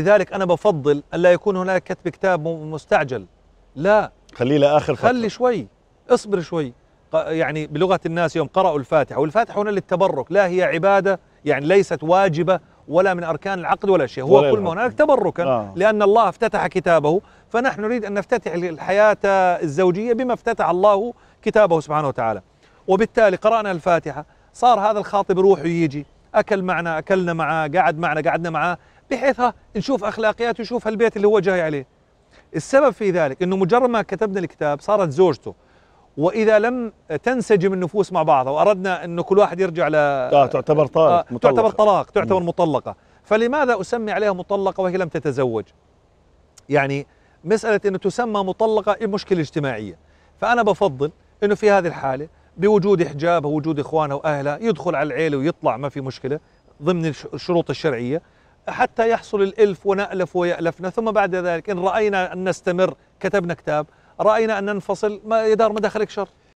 لذلك انا بفضل الا يكون هناك كتب كتاب مستعجل لا خليه لاخر فتره خلي شوي اصبر شوي يعني بلغه الناس يوم قرأوا الفاتحه والفاتحه هنا للتبرك لا هي عباده يعني ليست واجبه ولا من اركان العقد ولا شيء هو كل ما هناك تبركا آه. لان الله افتتح كتابه فنحن نريد ان نفتتح الحياه الزوجيه بما افتتح الله كتابه سبحانه وتعالى وبالتالي قرانا الفاتحه صار هذا الخاطب روحه يجي اكل معنا اكلنا معاه قعد معنا قعدنا معاه بحيث نشوف اخلاقياته ونشوف هالبيت اللي هو جاي عليه السبب في ذلك انه مجرد ما كتبنا الكتاب صارت زوجته واذا لم تنسجم النفوس مع بعضها واردنا انه كل واحد يرجع ل آه تعتبر طلاق آه مطلقة. تعتبر طلاق تعتبر مطلقه فلماذا اسمي عليها مطلقه وهي لم تتزوج يعني مساله انه تسمى مطلقه مشكله اجتماعيه فانا بفضل انه في هذه الحاله بوجود حجابها ووجود اخوانها واهلها يدخل على العيله ويطلع ما في مشكله ضمن الشروط الشرعيه حتى يحصل الإلف ونألف ويألفنا ثم بعد ذلك إن رأينا أن نستمر كتبنا كتاب رأينا أن ننفصل ما يدار مداخلك شر